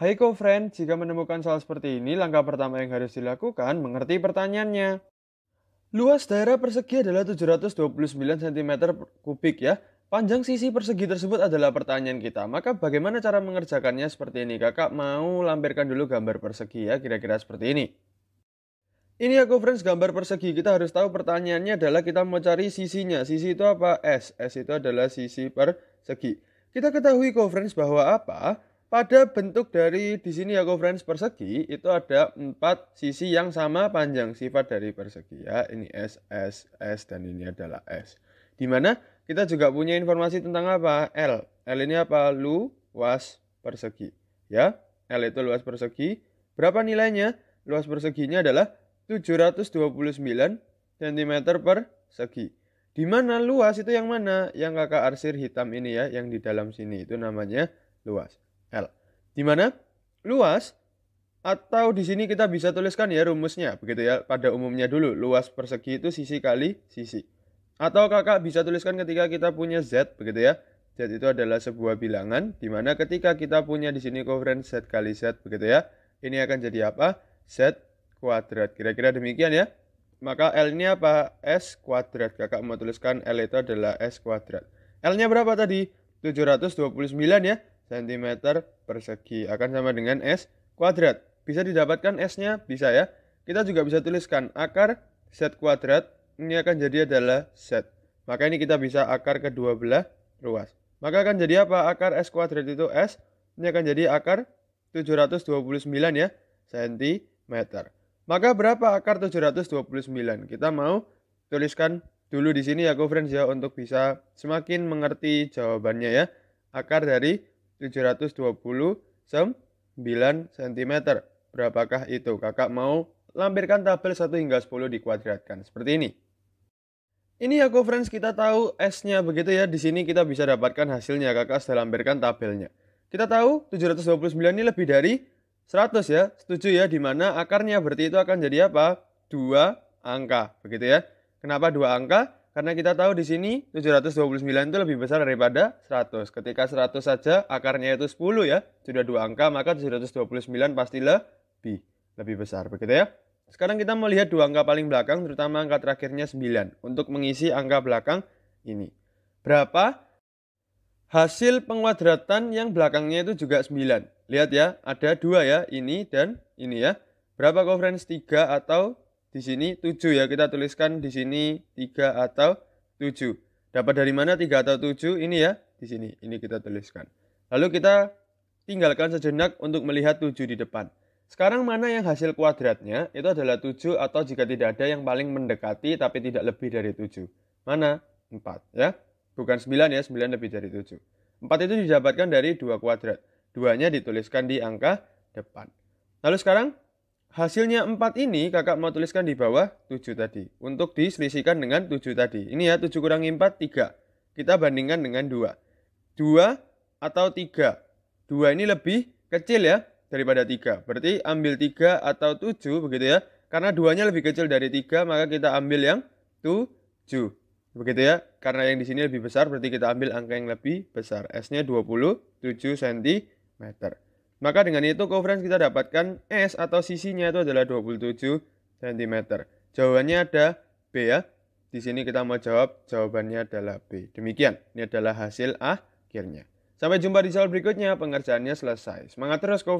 Hai co-friend, jika menemukan soal seperti ini, langkah pertama yang harus dilakukan mengerti pertanyaannya. Luas daerah persegi adalah 729 cm kubik ya. Panjang sisi persegi tersebut adalah pertanyaan kita. Maka bagaimana cara mengerjakannya seperti ini? Kakak mau lampirkan dulu gambar persegi ya, kira-kira seperti ini. Ini ya friends gambar persegi. Kita harus tahu pertanyaannya adalah kita mau cari sisinya. Sisi itu apa? S. S itu adalah sisi persegi. Kita ketahui co friends bahwa apa? Pada bentuk dari di sini ya friends persegi itu ada empat sisi yang sama panjang sifat dari persegi ya. Ini S, S, S dan ini adalah S. Dimana kita juga punya informasi tentang apa? L. L ini apa? Luas persegi ya. L itu luas persegi. Berapa nilainya? Luas perseginya adalah 729 cm persegi. Dimana luas itu yang mana? Yang kakak arsir hitam ini ya, yang di dalam sini itu namanya luas di mana luas atau di sini kita bisa tuliskan ya rumusnya begitu ya pada umumnya dulu luas persegi itu sisi kali sisi atau kakak bisa tuliskan ketika kita punya z begitu ya z itu adalah sebuah bilangan di mana ketika kita punya di sini covariance z kali z begitu ya ini akan jadi apa z kuadrat kira-kira demikian ya maka L ini apa? S kuadrat. Kakak mau tuliskan L itu adalah S kuadrat. L-nya berapa tadi? 729 ya cm persegi akan sama dengan S kuadrat. Bisa didapatkan S-nya? Bisa ya. Kita juga bisa tuliskan akar Z kuadrat ini akan jadi adalah Z. Maka ini kita bisa akar kedua belah ruas. Maka akan jadi apa? Akar S kuadrat itu S. Ini akan jadi akar 729 ya sentimeter. Maka berapa akar 729? Kita mau tuliskan dulu di sini ya, friends ya, untuk bisa semakin mengerti jawabannya ya. Akar dari 729 cm. Berapakah itu? Kakak mau lampirkan tabel 1 hingga 10 dikuadratkan seperti ini. Ini ya friends kita tahu S-nya begitu ya. Di sini kita bisa dapatkan hasilnya kakak setelah lampirkan tabelnya. Kita tahu 729 ini lebih dari 100 ya. Setuju ya dimana akarnya berarti itu akan jadi apa? 2 angka begitu ya. Kenapa 2 angka? Karena kita tahu di sini 729 itu lebih besar daripada 100. Ketika 100 saja akarnya itu 10 ya, sudah dua angka maka 729 pasti lebih lebih besar begitu ya. Sekarang kita melihat dua angka paling belakang terutama angka terakhirnya 9 untuk mengisi angka belakang ini. Berapa hasil pengkwadratan yang belakangnya itu juga 9. Lihat ya, ada dua ya, ini dan ini ya. Berapa koferensi 3 atau di sini 7 ya. Kita tuliskan di sini 3 atau 7. Dapat dari mana 3 atau 7? Ini ya, di sini. Ini kita tuliskan. Lalu kita tinggalkan sejenak untuk melihat 7 di depan. Sekarang mana yang hasil kuadratnya? Itu adalah 7 atau jika tidak ada yang paling mendekati tapi tidak lebih dari 7. Mana? 4 ya. Bukan 9 ya, 9 lebih dari 7. 4 itu didapatkan dari 2 kuadrat. Duanya dituliskan di angka depan. Lalu sekarang Hasilnya 4 ini kakak mau tuliskan di bawah 7 tadi. Untuk diselisihkan dengan 7 tadi. Ini ya 7 kurang 4, 3. Kita bandingkan dengan 2. 2 atau 3. 2 ini lebih kecil ya daripada 3. Berarti ambil 3 atau 7 begitu ya. Karena 2-nya lebih kecil dari 3 maka kita ambil yang 7. Begitu ya. Karena yang di sini lebih besar berarti kita ambil angka yang lebih besar. S-nya 27 cm. Maka dengan itu coverage kita dapatkan S atau sisinya itu adalah 27 cm. Jawabannya ada B ya. Di sini kita mau jawab jawabannya adalah B. Demikian, ini adalah hasil akhirnya. Sampai jumpa di soal berikutnya, pengerjaannya selesai. Semangat terus, co